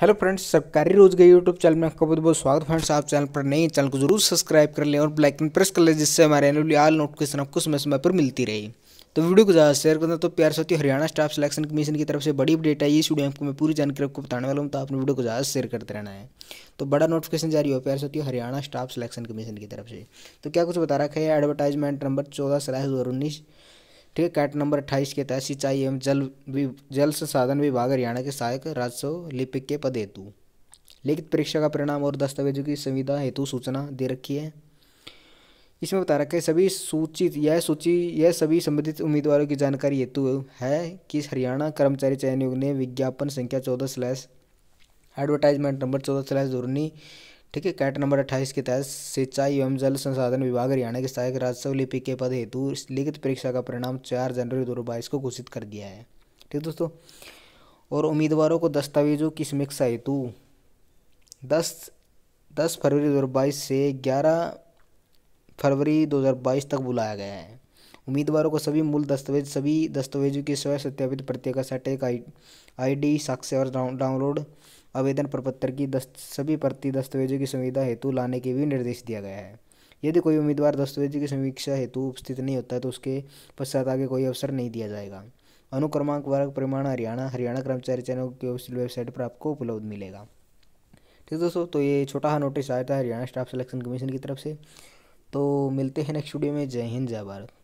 hello friends सरकारी रोजगार YouTube channel में आपका बहुत बहुत स्वागत फ्रेंड्स आप चैनल पर नए चैनल को जरूर सब्सक्राइब कर लें और ब्लैक एंड प्रेस कर लें जिससे हमारे एनुअली आल नोटिफिकेशन आपको समय समय पर मिलती रहे तो वीडियो को ज़्यादा शेयर करना तो प्यार साथियों हरियाणा स्टाफ सिलेक्शन कमीशन की तरफ से बड़ी अपडेट आई इस वीडियो आपको मैं पूरी जानकारी आपको बताने वाला हूँ तो आपने वीडियो को ज़्यादा शेयर करते रहना है तो बड़ा नोटिफिकेशन जारी हो प्यार साथियों हरियाणा स्टाफ सिलेक्शन कमीशन की तरफ से तो क्या कुछ बता रखा है एडवर्टाइजमेंट नंबर चौदह सलाह दो ठीक है कैट नंबर अट्ठाईस के तहत सिंचाई एवं जल जल संसाधन विभाग हरियाणा के सहायक राजस्व लिपिक के पद हेतु लिखित परीक्षा का परिणाम और दस्तावेजों की संविधा हेतु सूचना दे रखी है इसमें बता रखा है सभी सूचित यह सूची यह सभी संबंधित उम्मीदवारों की जानकारी हेतु है कि हरियाणा कर्मचारी चयन आयोग ने विज्ञापन संख्या चौदह स्लैश एडवर्टाइजमेंट नंबर चौदह स्लैश जोरनी ठीक है कैट नंबर अट्ठाईस के तहत सिंचाई एवं जल संसाधन विभाग हरियाणा के सहायक राजस्व लिपि के पद हेतु लिखित परीक्षा का परिणाम चार जनवरी दो को घोषित कर दिया है ठीक दोस्तों और उम्मीदवारों को दस्तावेजों की समीक्षा हेतु दस दस फरवरी दो से ग्यारह फरवरी 2022 तक बुलाया गया है उम्मीदवारों को सभी मूल दस्तावेज सभी दस्तावेजों के स्वयं सत्यापित प्रत्येक सेट एक आई डी साक्ष्य और डाउनलोड आवेदन प्रपत्र की दस्त, सभी प्रति दस्तावेजों की सुविधा हेतु लाने के भी निर्देश दिया गया है यदि कोई उम्मीदवार दस्तावेजों की समीक्षा हेतु उपस्थित नहीं होता है तो उसके पश्चात आगे कोई अवसर नहीं दिया जाएगा अनुक्रमांक वर्ग प्रमाण हरियाणा हरियाणा कर्मचारी चयन की वेबसाइट पर आपको उपलब्ध मिलेगा ठीक दोस्तों तो ये छोटा सा नोटिस आया था हरियाणा स्टाफ सिलेक्शन कमीशन की तरफ से तो मिलते हैं नेक्स्ट वीडियो में जय हिंद जय भारत